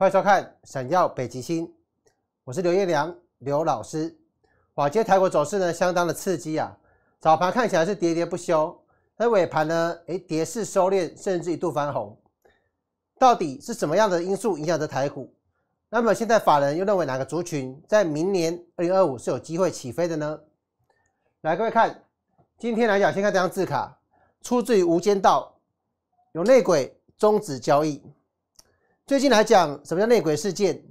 欢迎收看《闪耀北极星》，我是刘彦良刘老师。哇，今天台股走势呢，相当的刺激啊！早盘看起来是喋喋不休，那尾盘呢？诶，跌势收敛，甚至一度翻红。到底是什么样的因素影响着台股？那么现在法人又认为哪个族群在明年二零二五是有机会起飞的呢？来，各位看，今天来讲，先看这张字卡，出自于《无间道》，有内鬼终止交易。最近来讲，什么叫内鬼事件？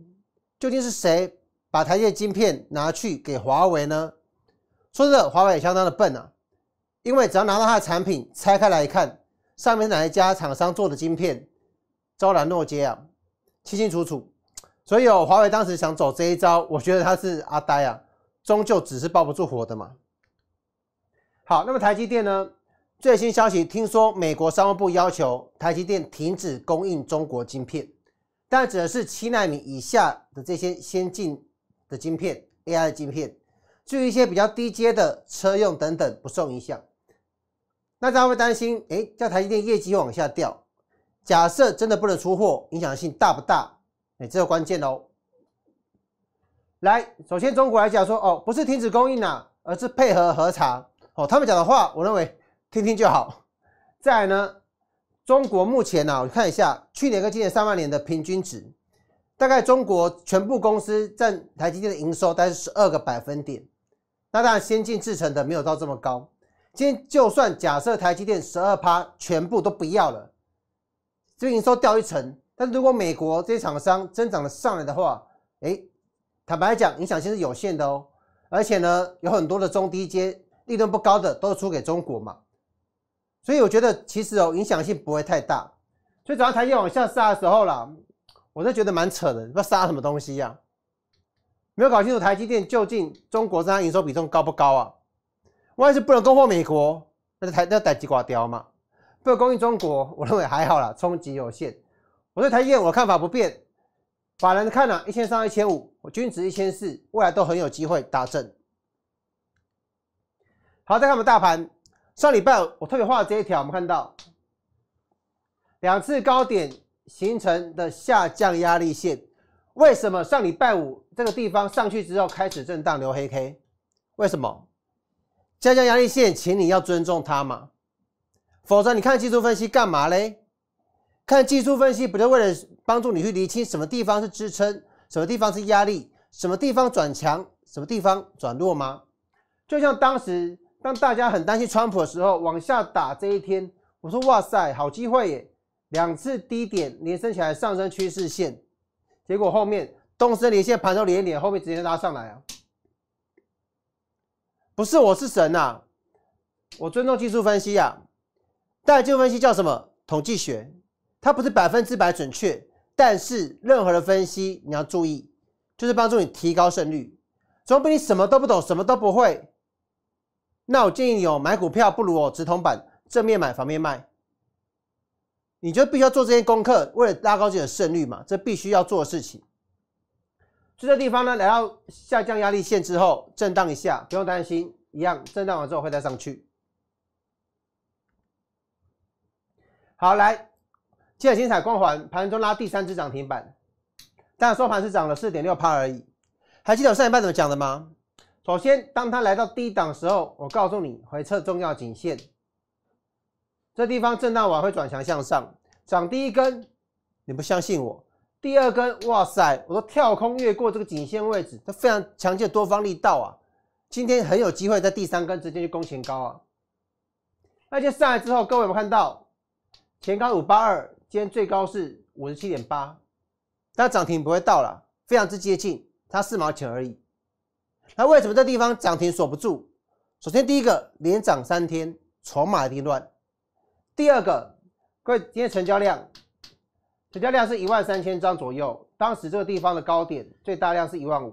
究竟是谁把台积电晶片拿去给华为呢？说真的，华为也相当的笨啊，因为只要拿到它的产品拆开来一看，上面哪一家厂商做的晶片，昭然若揭啊，清清楚楚。所以华为当时想走这一招，我觉得他是阿呆啊，终究只是包不住火的嘛。好，那么台积电呢？最新消息，听说美国商务部要求台积电停止供应中国晶片。但指的是七纳米以下的这些先进的晶片，AI 的晶片，至于一些比较低阶的车用等等不受影响。那大家会担心，哎，这台积电业绩会往下掉？假设真的不能出货，影响性大不大？哎，这个关键哦。来，首先中国来讲说，哦，不是停止供应啊，而是配合核查。哦，他们讲的话，我认为听听就好。再呢。中国目前呢，我看一下去年跟今年上半年的平均值，大概中国全部公司占台积电的营收大概是十二个百分点。那当然先进制程的没有到这么高。今天就算假设台积电十二趴全部都不要了，这营收掉一层，但是如果美国这些厂商增长的上来的话，哎，坦白讲影响性是有限的哦。而且呢，有很多的中低阶利润不高的都出给中国嘛。所以我觉得其实哦影响性不会太大。所以早上台积往下杀的时候啦，我就觉得蛮扯的，不知道杀什么东西呀？没有搞清楚台积电究竟中国占营收比重高不高啊？万是不能供货美国，那台那台积瓜掉嘛？不能供应中国，我认为还好啦，冲击有限。我对台积电我的看法不变。法人看了一千三、一千五，我均值一千四，未来都很有机会达正。好，再看我们大盘。上礼拜我特别画这一条，我们看到两次高点形成的下降压力线。为什么上礼拜五这个地方上去之后开始震荡留黑 K？为什么下降压力线，请你要尊重它嘛，否则你看技术分析干嘛嘞？看技术分析不就为了帮助你去厘清什么地方是支撑，什么地方是压力，什么地方转强，什么地方转弱吗？就像当时。当大家很担心川普的时候，往下打这一天，我说哇塞，好机会耶！两次低点连升起来，上升趋势线，结果后面东升连线盘都连点，后面直接拉上来啊！不是我是神呐，我尊重技术分析啊，但技术分析叫什么？统计学，它不是百分之百准确，但是任何的分析你要注意，就是帮助你提高胜率，总比你什么都不懂，什么都不会。那我建议哦，买股票不如哦直通板正面买反面卖，你就必须要做这些功课，为了拉高自己的胜率嘛，这必须要做的事情。这地方呢来到下降压力线之后震荡一下，不用担心，一样震荡完之后会再上去。好，来，接着精彩光环，盘中拉第三只涨停板，但收盘是涨了四点六趴而已，还记得我上一半怎么讲的吗？首先，当它来到低档时候，我告诉你回撤重要颈线，这地方震荡完会转强向上，涨第一根，你不相信我？第二根，哇塞，我都跳空越过这个颈线位置，它非常强劲多方力道啊！今天很有机会在第三根直接就攻前高啊。那就上来之后，各位有看到前高五八二，今天最高是五十七点八，但涨停不会到了，非常之接近，差四毛钱而已。那为什么这地方涨停锁不住？首先，第一个连涨三天，筹码一定乱；第二个，各位今天成交量，成交量是一万三千张左右。当时这个地方的高点最大量是一万五，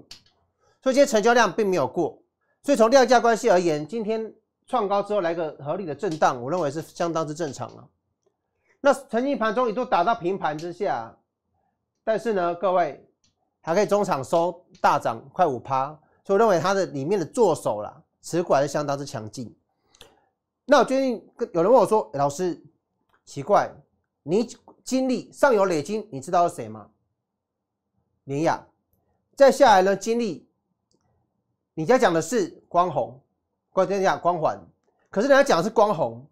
所以今天成交量并没有过。所以从量价关系而言，今天创高之后来个合理的震荡，我认为是相当之正常了。那曾经盘中一度打到平盘之下，但是呢，各位还可以中场收大涨快五趴。所以我认为它的里面的作手啦，持股还是相当之强劲。那我最近跟有人问我说：“老师，奇怪，你经历上有累金，你知道是谁吗？”林雅，再下来呢，经历，你家讲的是光红，光天下光环，可是人家讲的是光红。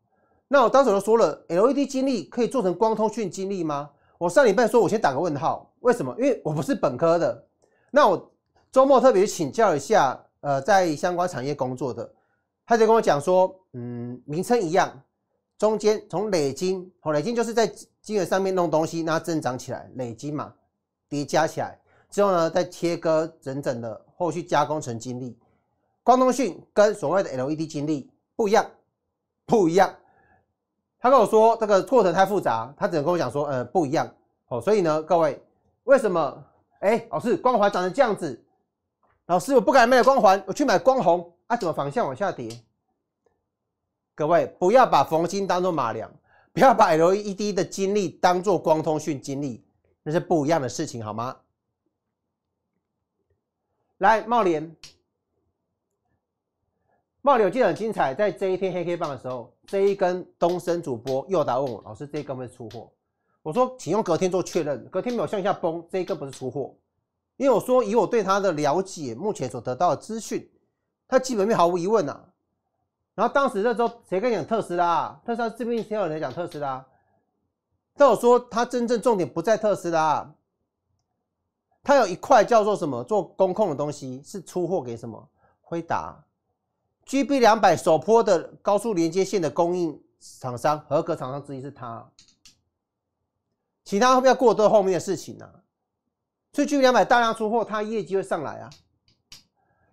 那我当时就都说了，LED 经历可以做成光通讯经历吗？我上礼拜说我先打个问号，为什么？因为我不是本科的，那我。周末特别请教一下，呃，在相关产业工作的，他就跟我讲说，嗯，名称一样，中间从累积，哦，累积就是在金额上面弄东西，让它增长起来，累积嘛，叠加起来之后呢，再切割整整的，后续加工成经粒。光通讯跟所谓的 LED 经粒不一样，不一样。他跟我说这个过程太复杂，他只能跟我讲说，呃，不一样。哦，所以呢，各位，为什么？哎，老师，光环长成这样子。老师，我不敢卖光环，我去买光虹啊！怎么反向往下跌？各位不要把逢金当做马良，不要把 LED 的精力当做光通讯精力，那是不一样的事情，好吗？来，茂联，茂联记得很精彩，在这一天黑黑棒的时候，这一根东升主播又打问我，老师这一根不出货？我说，请用隔天做确认，隔天没有向下崩，这一根不是出货。因为我说以我对他的了解，目前所得到的资讯，他基本面毫无疑问呐。然后当时那时候谁跟你讲特斯拉？特斯拉这边也有人讲特斯拉，但我说他真正重点不在特斯拉，他有一块叫做什么做工控的东西，是出货给什么？辉达 g B 两百首坡的高速连接线的供应厂商，合格厂商之一是他。其他不要过多后面的事情啊。所以巨量两百大量出货，它业绩会上来啊。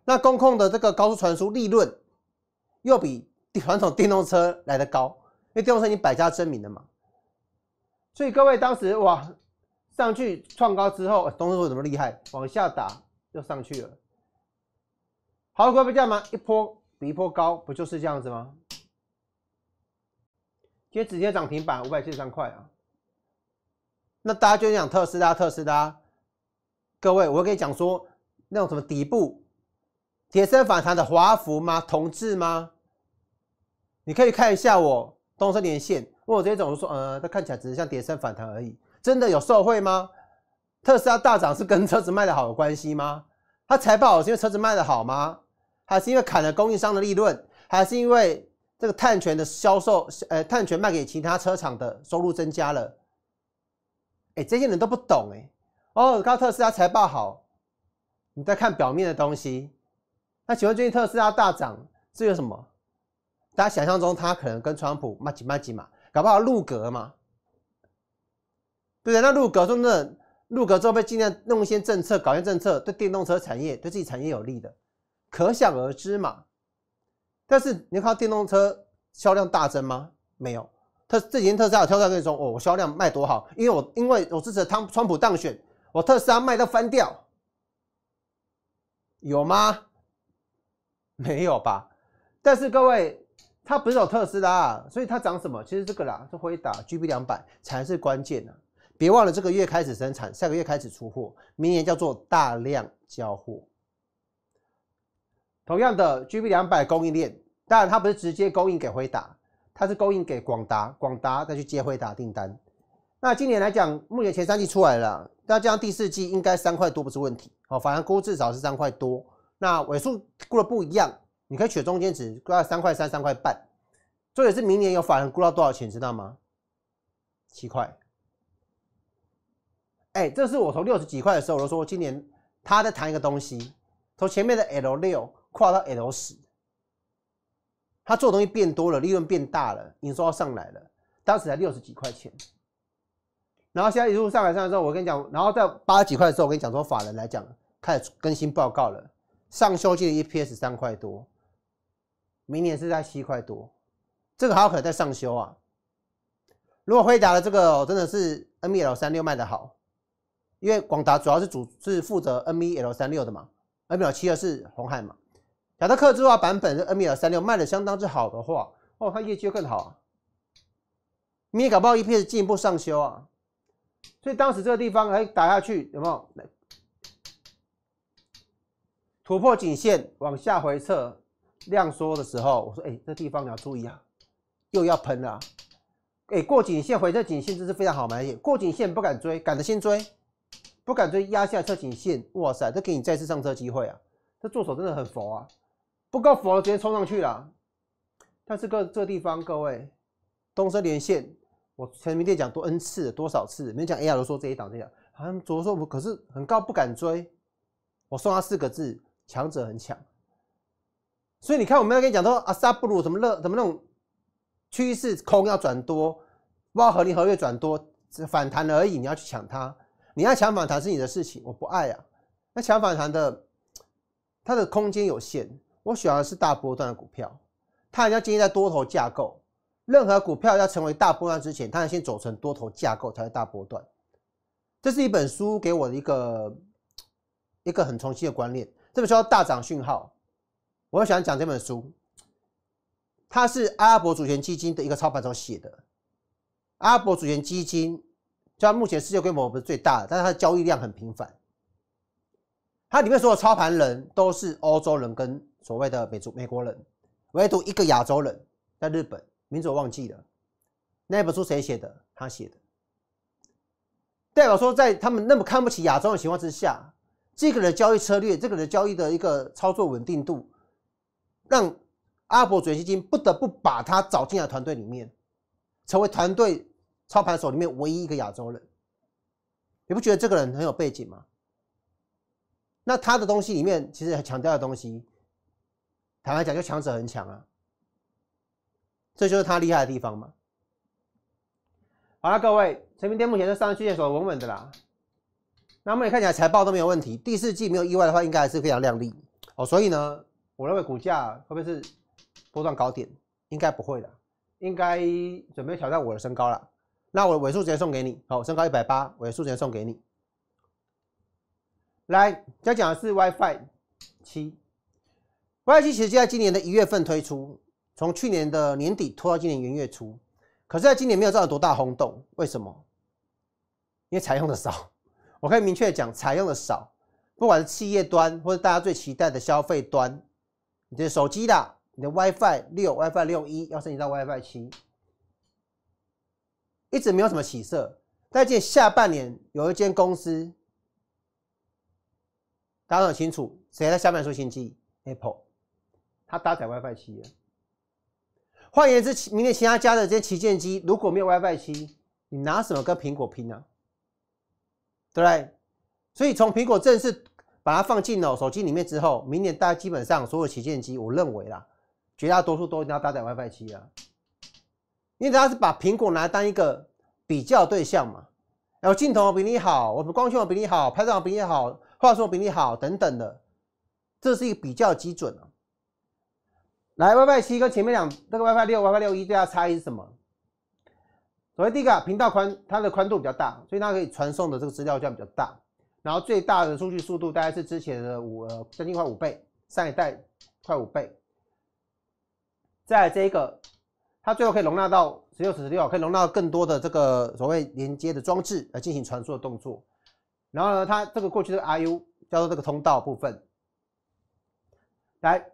那公控的这个高速传输利润又比传统电动车来的高，因为电动车你百家争鸣的嘛。所以各位当时哇上去创高之后，董事会怎么厉害，往下打又上去了。好各位这样吗？一波比一波高，不就是这样子吗？今天直接涨停板五百七十三块啊。那大家就讲特斯拉，特斯拉。各位，我可以讲说，那种什么底部点升反弹的华福吗？同志吗？你可以看一下我东升连线，问我这些总是说，呃，它看起来只是像点升反弹而已，真的有受贿吗？特斯拉大涨是跟车子卖的好有关系吗？它财报是因为车子卖的好吗？还是因为砍了供应商的利润？还是因为这个碳权的销售，呃，碳权卖给其他车厂的收入增加了？哎，这些人都不懂哎。哦，高特斯拉财报好，你在看表面的东西。那请问最近特斯拉大涨，是有什么？大家想象中，他可能跟川普卖几卖几嘛，搞不好入阁嘛？对不对？那入阁中的入阁之后，被尽量弄一些政策，搞一些政策对电动车产业、对自己产业有利的，可想而知嘛。但是，你靠电动车销量大增吗？没有。特几天特斯拉跳出来说：“哦，我销量卖多好，因为我因为我支持汤川普当选。”我特斯拉卖到翻掉，有吗？没有吧。但是各位，它不是有特斯拉，所以它涨什么？其实这个啦，是辉达 G B 两百才是关键的。别忘了，这个月开始生产，下个月开始出货，明年叫做大量交货。同样的，G B 两百供应链，当然它不是直接供应给辉达，它是供应给广达，广达再去接辉达订单。那今年来讲，目前前三季出来了。那这样第四季应该三块多不是问题哦，反而估至少是三块多。那尾数估的不一样，你可以取中间值，大概三块三、三块半。这也是明年有法人估到多少钱，知道吗？七块。哎，这是我从六十几块的时候我说，今年他在谈一个东西，从前面的 L 六跨到 L 十，他做的东西变多了，利润变大了，营收要上来了，当时才六十几块钱。然后现在一路上来上来之后，我跟你讲，然后在八十几块的时候，我跟你讲，说法人来讲，开始更新报告了，上修今年 EPS 三块多，明年是在七块多，这个还有可能在上修啊。如果辉达的这个真的是 M v l 三六卖的好，因为广达主要是主是负责 M v l 三六的嘛，NVL 七二是红海嘛，亚德客制化版本的 M v l 三六卖的相当之好的话，哦，它业绩更好啊，明年搞不好 EPS 进一步上修啊。所以当时这个地方，哎，打下去有没有突破颈线，往下回撤，量缩的时候，我说，哎，这地方你要注意啊，又要喷了。哎，过颈线回撤颈线，这是非常好买点。过颈线不敢追，赶着先追；不敢追压下测颈线，哇塞，这给你再次上车机会啊！这助手真的很佛啊，不够佛直接冲上去了。但是各这个地方，各位东升连线。我前门店讲多 n 次多少次，没讲 AI 都说这一档这样，好像总是说我可是很高不敢追。我送他四个字：强者很强。所以你看，我们要跟你讲说阿萨布鲁什么热怎么那种趋势空要转多，包括合利合约转多，只反弹而已。你要去抢它，你要抢反弹是你的事情，我不爱啊。那抢反弹的，它的空间有限。我喜欢的是大波段的股票，它人家要建立在多头架构。任何股票要成为大波段之前，它要先走成多头架构才会大波段。这是一本书给我的一个一个很重新的观念。这本书叫《大涨讯号》，我很喜欢讲这本书。它是阿拉伯主权基金的一个操盘手写的。阿拉伯主权基金虽然目前世界规模不是最大的，但是它的交易量很频繁。它里面所有操盘人都是欧洲人跟所谓的美族美国人，唯独一个亚洲人在日本。名字我忘记了，那本书谁写的？他写的。代表说，在他们那么看不起亚洲的情况之下，这个人交易策略，这个人交易的一个操作稳定度，让阿伯准基金不得不把他找进来团队里面，成为团队操盘手里面唯一一个亚洲人。你不觉得这个人很有背景吗？那他的东西里面其实强调的东西，坦白讲，就强者很强啊。这就是它厉害的地方嘛。好了，各位，陈明店目前是上市连所稳稳的啦。那我你看起来财报都没有问题，第四季没有意外的话，应该还是非常亮丽哦。所以呢，我认为股价不会是波段高点应该不会的，应该准备挑战我的身高了。那我尾数直接送给你，好，身高一百八，尾数直接送给你。来，再讲的是 WiFi 七，WiFi 七其实就在今年的一月份推出。从去年的年底拖到今年元月初，可是，在今年没有造成多大轰动，为什么？因为采用的少。我可以明确讲，采用的少，不管是企业端或者大家最期待的消费端，你的手机啦，你的 WiFi 六、WiFi 六一，要升级到 WiFi 七，一直没有什么起色。在今下半年，有一间公司，大家很清楚，谁在下半年出新机？Apple，它搭载 WiFi 七。换言之，明年其他家的这些旗舰机如果没有 WiFi 七，你拿什么跟苹果拼呢？对不对？所以从苹果正式把它放进了手机里面之后，明年大家基本上所有旗舰机，我认为啦，绝大多数都一定要搭载 WiFi 七啊。因为它是把苹果拿来当一个比较对象嘛。然后镜头比你好，我们光圈比你好，拍照比你好，画质比你好，等等的，这是一个比较基准啊。来，WiFi 七跟前面两这个 WiFi 六、WiFi 六一，最大差异是什么？首先，第一个频道宽，它的宽度比较大，所以它可以传送的这个资料量比较大。然后，最大的数据速度大概是之前的五将近快五倍，上一代快五倍。再这一个，它最后可以容纳到十六、十六，可以容纳更多的这个所谓连接的装置来进行传输的动作。然后呢，它这个过去的 RU 叫做这个通道部分，来。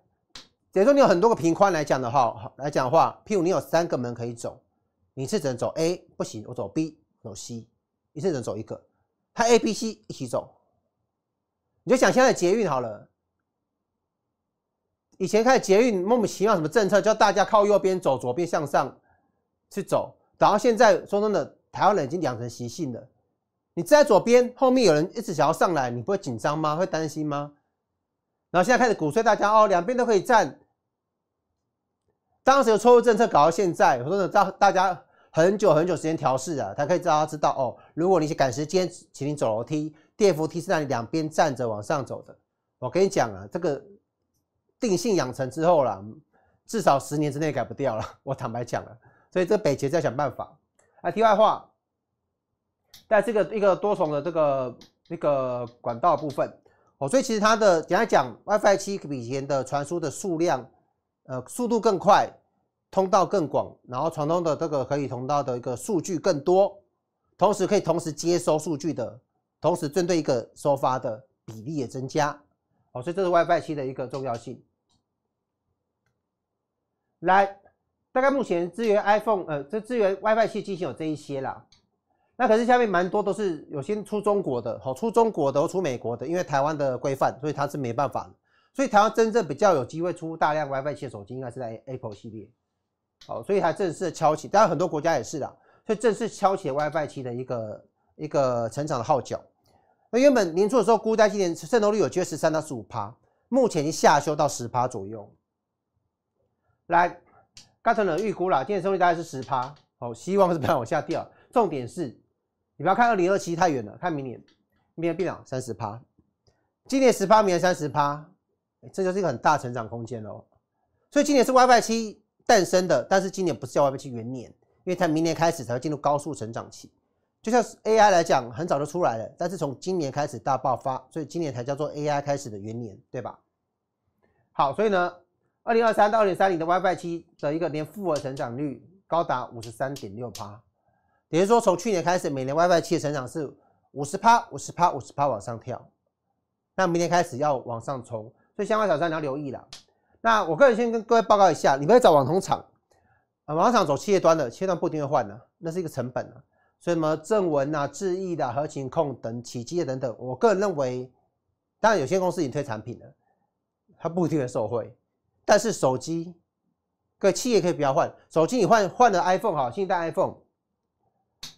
比如说你有很多个平宽来讲的话，来讲的话，譬如你有三个门可以走，你是只能走 A 不行，我走 B 走 C，你是只能走一个。它 A、B、C 一起走，你就想现在捷运好了，以前开捷运莫名其妙什么政策，叫大家靠右边走，左边向上去走，然后现在说真的，台湾人已经养成习性了。你站在左边后面有人一直想要上来，你不会紧张吗？会担心吗？然后现在开始鼓吹大家哦，两边都可以站。当时有错误政策搞到现在，很多人大大家很久很久时间调试啊，才可以让大家知道哦。如果你赶时间，请你走楼梯，电扶梯是在你两边站着往上走的。我跟你讲啊，这个定性养成之后啦，至少十年之内改不掉了。我坦白讲了，所以这北捷在想办法。啊，题外话，在这个一个多重的这个那个管道部分哦，所以其实它的讲来讲 WiFi 七比以前的传输的数量。呃，速度更快，通道更广，然后传统的这个可以通道的一个数据更多，同时可以同时接收数据的，同时针对一个收发的比例也增加，哦，所以这是 WiFi 七的一个重要性。来，大概目前支援 iPhone，呃，这支援 WiFi 七机型有这一些啦。那可是下面蛮多都是有些出中国的，好出中国的，出美国的，因为台湾的规范，所以它是没办法。所以台湾真正比较有机会出大量 WiFi 七手机，应该是在 Apple 系列。好，所以它正式的敲起，当然很多国家也是的，所以正式敲起 WiFi 七的一个一个成长的号角。那原本年初的时候，估在今年渗透率有约十三到十五趴，目前已经下修到十趴左右。来，刚才我预估啦，今年渗透率大概是十趴，好，希望是不要往下掉。重点是，你不要看二零二七太远了，看明年，明年变两三十趴，今年十八，明年三十趴。这就是一个很大成长空间哦。所以今年是 WiFi 七诞生的，但是今年不是叫 WiFi 七元年，因为它明年开始才会进入高速成长期。就像 AI 来讲，很早就出来了，但是从今年开始大爆发，所以今年才叫做 AI 开始的元年，对吧？好，所以呢，二零二三到二零三零的 WiFi 七的一个年复合成长率高达五十三点六趴，等于说从去年开始，每年 WiFi 七的成长是五十趴、五十趴、五十趴往上跳，那明年开始要往上冲。所以相关小三你要留意了。那我个人先跟各位报告一下，你不要找网通厂，啊，网通厂走企业端的，企业端不停的换啊，那是一个成本啊。所以什么正文啊、智亿的、合情控等企机的等等，我个人认为，当然有限公司已经推产品了，它不停的受惠。但是手机，各企业可以不要换手机，你换换了 iPhone 哈，新一代 iPhone，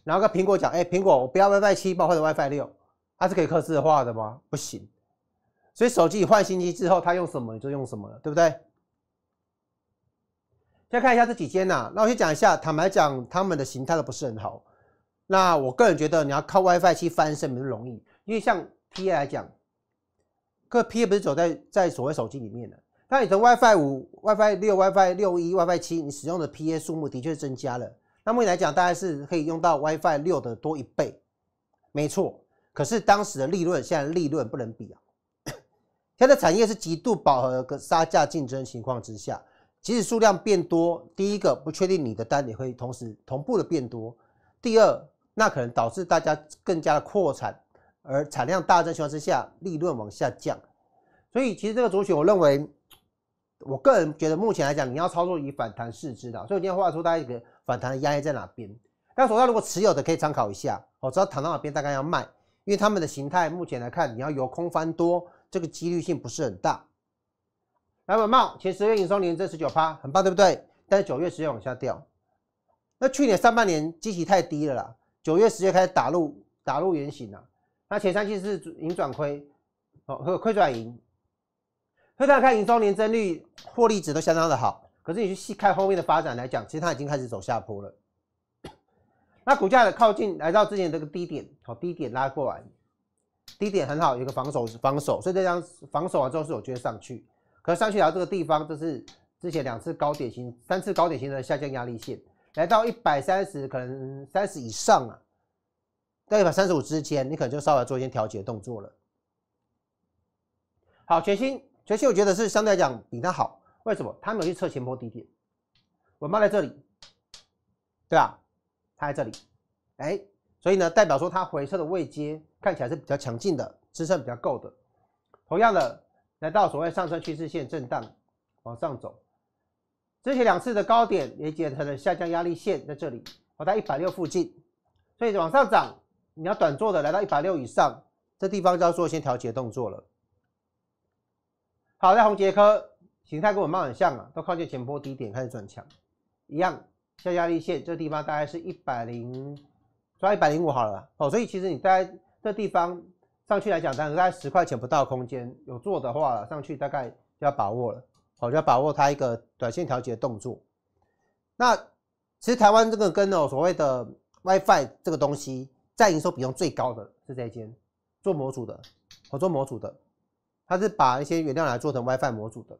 然后跟苹果讲，哎，苹果我不要 WiFi 七，帮我换成 WiFi 六，它是可以科技化的吗？不行。所以手机换新机之后，他用什么你就用什么了，对不对？先看一下这几间呐，那我先讲一下。坦白讲，他们的形态都不是很好。那我个人觉得，你要靠 WiFi 去翻身不是容易，因为像 PA 来讲，个 PA 不是走在在所谓手机里面的。那你的 WiFi 五、WiFi 六、WiFi 六一、WiFi 七，你使用的 PA 数目的确增加了。那目前来讲，大概是可以用到 WiFi 六的多一倍，没错。可是当时的利润，现在利润不能比啊。现在的产业是极度饱和、跟杀价竞争情况之下，即使数量变多，第一个不确定你的单也会同时同步的变多；第二，那可能导致大家更加的扩产，而产量大增情况之下，利润往下降。所以其实这个族群，我认为，我个人觉得目前来讲，你要操作以反弹试之的。所以我今天画出大家一个反弹的压力在哪边？但手上如果持有的，可以参考一下。我知道躺到哪边大概要卖，因为他们的形态目前来看，你要由空翻多。这个几率性不是很大。来，本茂，前十月银收连增十九趴，很棒，对不对？但是九月十月往下掉。那去年上半年基期太低了啦，九月十月开始打入打入原形了。那前三季是盈转亏，哦，和亏转盈。大家看盈松年增率、获利值都相当的好，可是你去细看后面的发展来讲，其实它已经开始走下坡了。那股价的靠近来到之前这个低点，好，低点拉过来。低点很好，有个防守防守，所以这张防守完之后是我追上去，可上去到这个地方，就是之前两次高点型、三次高点型的下降压力线，来到一百三十，可能三十以上啊，在一百三十五之间，你可能就稍微做一些调节动作了。好，全新全新，我觉得是相对来讲比它好，为什么？它没有去测前波低点，稳卖在这里，对吧？它在这里，哎。所以呢，代表说它回撤的位阶看起来是比较强劲的，支撑比较够的。同样的，来到所谓上升趋势线震荡往上走，之前两次的高点也接它的下降压力线在这里，我在一百六附近，所以往上涨，你要短做的来到一百六以上，这地方就要做一些调节动作了。好，在红杰科形态跟我们很像啊，都靠近前波低点开始转强，一样下压力线这地方大概是一百零。抓一百零五好了哦，所以其实你在这地方上去来讲，大概十块钱不到空间有做的话，上去大概就要把握了，好就要把握它一个短线调节动作。那其实台湾这个跟哦所谓的 WiFi 这个东西，在营收比重最高的是一间做模组的，哦，做模组的，它是把一些原料来做成 WiFi 模组的。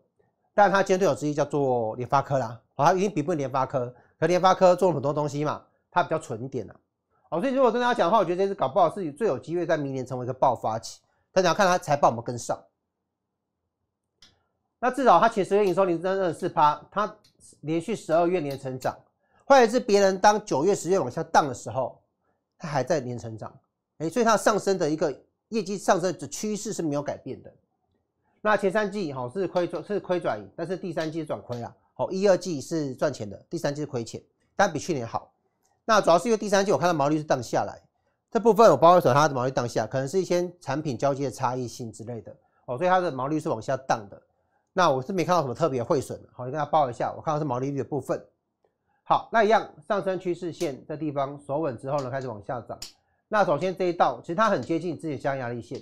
但它他竞争之一叫做联发科啦，好已经比不联发科，可联发科做了很多东西嘛，它比较纯一点啦。好，所以如果跟大家讲话，我觉得这次搞不好是情，最有机会在明年成为一个爆发期。但你要看它财报，没有跟上。那至少它前十月营收零真二四趴，它连续十二月连成长。或者是别人当九月、十月往下荡的时候，它还在连成长。哎，所以它上升的一个业绩上升的趋势是没有改变的。那前三季好是亏转是亏转盈，但是第三季转亏了。好，一二季是赚钱的，第三季是亏钱，但比去年好。那主要是因为第三季我看到毛利是荡下来，这部分我包括说它的毛利荡下，可能是一些产品交接的差异性之类的哦，所以它的毛利是往下降的。那我是没看到什么特别汇损好，我跟大家报一下，我看到是毛利率的部分。好，那一样上升趋势线这地方守稳之后呢，开始往下涨。那首先这一道其实它很接近自己的加压力线，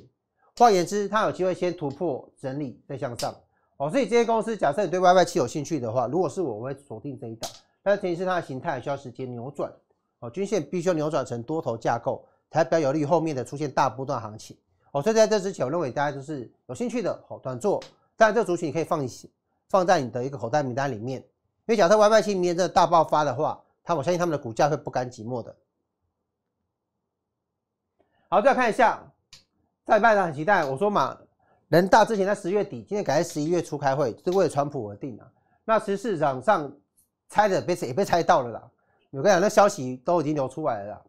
换言之，它有机会先突破整理再向上。哦，所以这些公司，假设你对 Y Y 七有兴趣的话，如果是我，我会锁定这一档，但是前提是它的形态需要时间扭转。均线必须扭转成多头架构，才比较有利于后面的出现大波段行情。哦，所以在这之前，我认为大家就是有兴趣的，好短做。然这个族群你可以放一放在你的一个口袋名单里面。因为假设外卖器明年真的大爆发的话，他我相信他们的股价会不甘寂寞的。好，再看一下，在班场很期待。我说嘛，人大之前在十月底，今天改在十一月初开会，是为了川普而定啊。那其实市场上猜的被也被猜到了啦。我跟你讲，那消息都已经流出来了。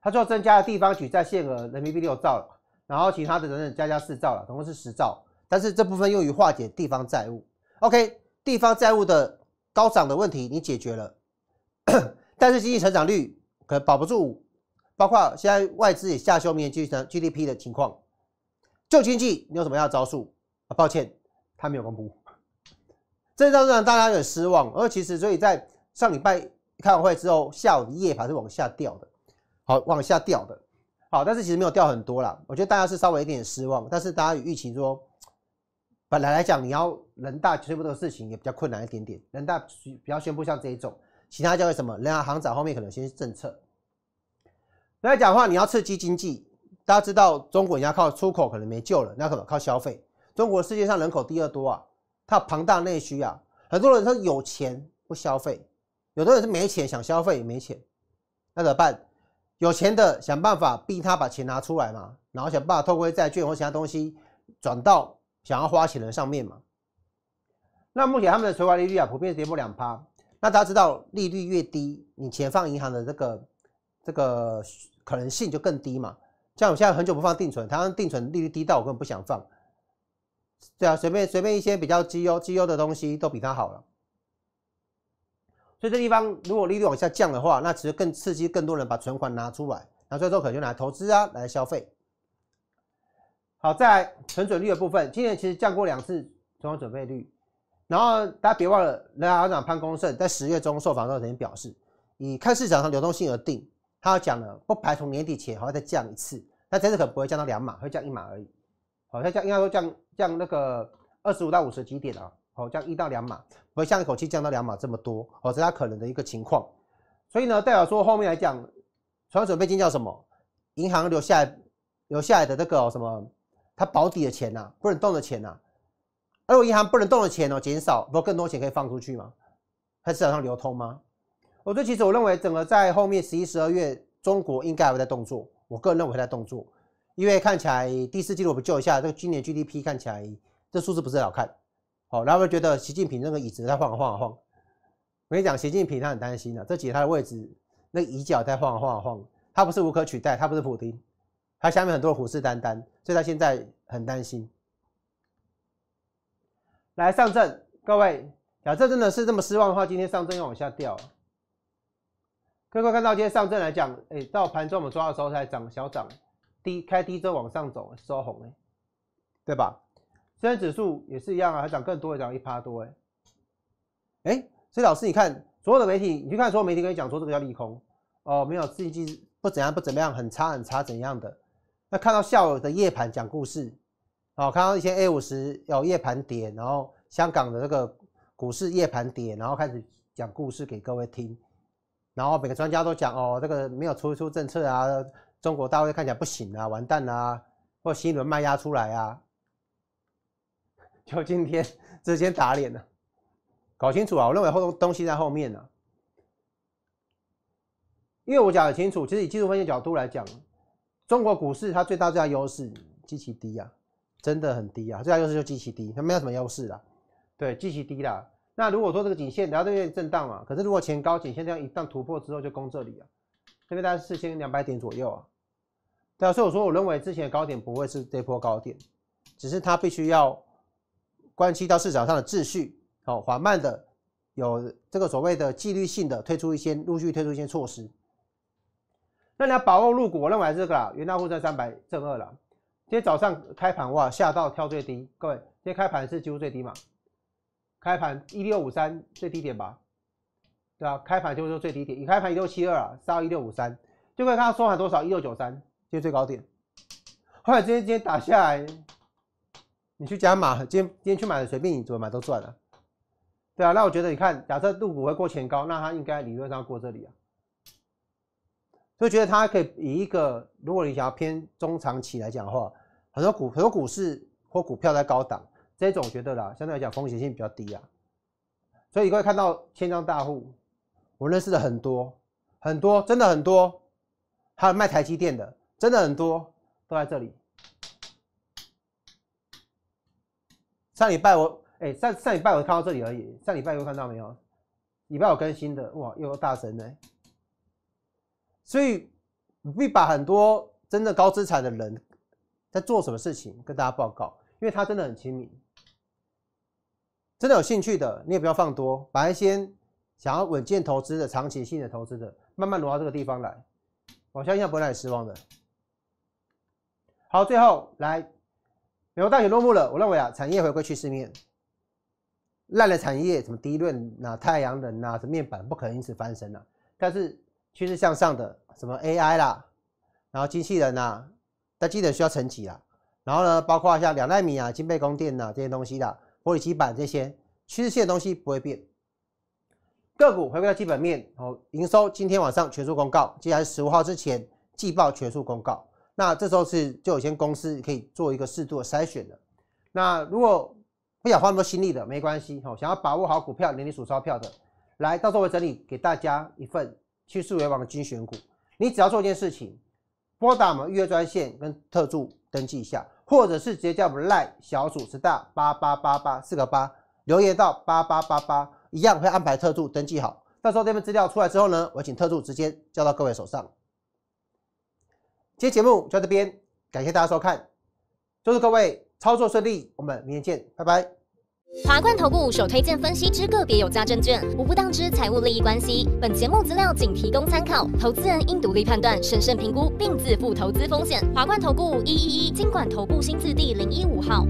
他做增加的地方举债限额人民币六兆了，然后其他的等等加加四兆了，总共是十兆。但是这部分用于化解地方债务。OK，地方债务的高涨的问题你解决了，但是经济成长率可能保不住，包括现在外资也下修明年 GDP 的情况。旧经济你有什么样的招数？抱歉，他没有公布，这让让大家有点失望。而其实所以在上礼拜。开完会之后，下午的夜盘是往下掉的，好往下掉的，好，但是其实没有掉很多啦。我觉得大家是稍微有点失望，但是大家预期说，本来来讲你要人大宣布的事情也比较困难一点点。人大比较宣布像这一种，其他叫什么？人家行长后面可能先是政策。来讲的话，你要刺激经济，大家知道中国你要靠出口可能没救了，那可能靠消费？中国世界上人口第二多啊，它庞大内需啊，很多人他有钱不消费。有的人是没钱想消费没钱，那怎么办？有钱的想办法逼他把钱拿出来嘛，然后想办法透过债券或其他东西转到想要花钱的上面嘛。那目前他们的存款利率啊普遍跌破两趴，那大家知道利率越低，你钱放银行的这个这个可能性就更低嘛。像我现在很久不放定存，台湾定存利率低到我根本不想放。对啊，随便随便一些比较绩优绩优的东西都比它好了。所以这地方如果利率往下降的话，那其实更刺激更多人把存款拿出来，来最后可能就拿来投资啊，来消费。好，在存准率的部分，今年其实降过两次存款准备率，然后大家别忘了，人民行行长潘功胜在十月中受访的时候曾经表示，以看市场上流动性而定，他讲了不排除年底前还会再降一次，但这次可能不会降到两码，会降一码而已。好，像降应该说降降那个二十五到五十几点啊。哦，降一到两码，不像一口气降到两码这么多哦，这是它可能的一个情况。所以呢，代表说后面来讲，存款准备金叫什么？银行留下来、留下来的那个什么，它保底的钱呐，不能动的钱呐。而我银行不能动的钱哦，减少，不是更多钱可以放出去吗？在市场上流通吗？我这其实我认为整个在后面十一、十二月，中国应该还在动作。我个人认为在动作，因为看起来第四季度我们就一下这个今年 GDP 看起来这数字不是很好看。好，然后觉得习近平那个椅子在晃晃晃。我跟你讲，习近平他很担心的，这其他的位置，那椅脚在晃晃晃。他不是无可取代，他不是普丁，他下面很多虎视眈眈，所以他现在很担心。来，上证各位，假设真的是这么失望的话，今天上证要往下掉。各位看到今天上证来讲，哎，到盘中我们抓的时候才涨小涨，低开低走往上走收红哎，对吧？虽然指数也是一样啊，它涨更多，涨一趴多哎，哎，所以老师你看，所有的媒体，你去看所有媒体跟你讲说这个叫利空哦，没有经济不怎样不怎么样，很差很差怎样的，那看到下午的夜盘讲故事，哦，看到一些 A 五十有夜盘跌，然后香港的这个股市夜盘跌，然后开始讲故事给各位听，然后每个专家都讲哦，这个没有出出政策啊，中国大会看起来不行啊，完蛋啊，或新一轮卖压出来啊。就今天直接打脸了，搞清楚啊！我认为后东西在后面呢，因为我讲很清楚，其实以技术分析角度来讲，中国股市它最大最大优势极其低啊，真的很低啊，最大优势就极其低，它没有什么优势啦，对，极其低啦。那如果说这个颈线，然后这边震荡嘛，可是如果前高颈线这样一旦突破之后，就攻这里啊，这边大概四千两百点左右啊，对啊，所以我说我认为之前的高点不会是跌破高点，只是它必须要。关系期市场上的秩序，好缓慢的有这个所谓的纪律性的推出一些，陆续推出一些措施。那你要把握入股，我认为是这个了。元大沪深三百正二了，今天早上开盘哇下到跳最低，各位今天开盘是几乎最低嘛？开盘一六五三最低点吧，对吧？开盘就乎最低点，一开盘一六七二啊，杀到一六五三就可以看到收盘多少一六九三，就是最高点。后来今天今天打下来。你去加码，今天今天去买的随便你怎么买都赚了，对啊，那我觉得你看，假设杜股会过前高，那它应该理论上过这里啊，所以觉得它可以以一个，如果你想要偏中长期来讲的话，很多股很多股市或股票在高档，这种觉得啦，相对来讲风险性比较低啊，所以你会看到千量大户，我认识的很多很多，真的很多，还有卖台积电的，真的很多都在这里。上礼拜我哎上上礼拜我看到这里而已，上礼拜有看到没有？礼拜我更新的哇，又大神呢。所以不必把很多真的高资产的人在做什么事情跟大家报告，因为他真的很亲民。真的有兴趣的，你也不要放多，把一些想要稳健投资的、长期性的投资的，慢慢挪到这个地方来，我相信他不会你失望的。好，最后来。美国大选落幕了，我认为啊，产业回归趋势面，烂的产业，什么低润啊、太阳能啊、么面板不可能因此翻身了。但是趋势向上的，什么 AI 啦，然后机器人啊，但机器人需要承启啊。然后呢，包括像两纳米啊、金贝供电啊这些东西的玻璃基板这些趋势性的东西不会变。个股回归到基本面，好营收，今天晚上全数公告，既然十五号之前季报全数公告。那这时候是，就有些公司可以做一个适度的筛选的。那如果不想花那么多心力的，没关系哈。想要把握好股票，年底数钞票的，来到时候我整理给大家一份趋势维网的精选股。你只要做一件事情，拨打我们预约专线跟特助登记一下，或者是直接叫我们赖小组十大八八八八四个八留言到八八八八，一样会安排特助登记好。到时候这份资料出来之后呢，我请特助直接交到各位手上。今天节目就到这边，感谢大家收看，祝各位操作顺利，我们明天见，拜拜。华冠投顾首推荐分析之个别有价证券无不当之财务利益关系，本节目资料仅提供参考，投资人应独立判断、审慎评估并自负投资风险。华冠投顾一一一经管投顾新字第零一五号。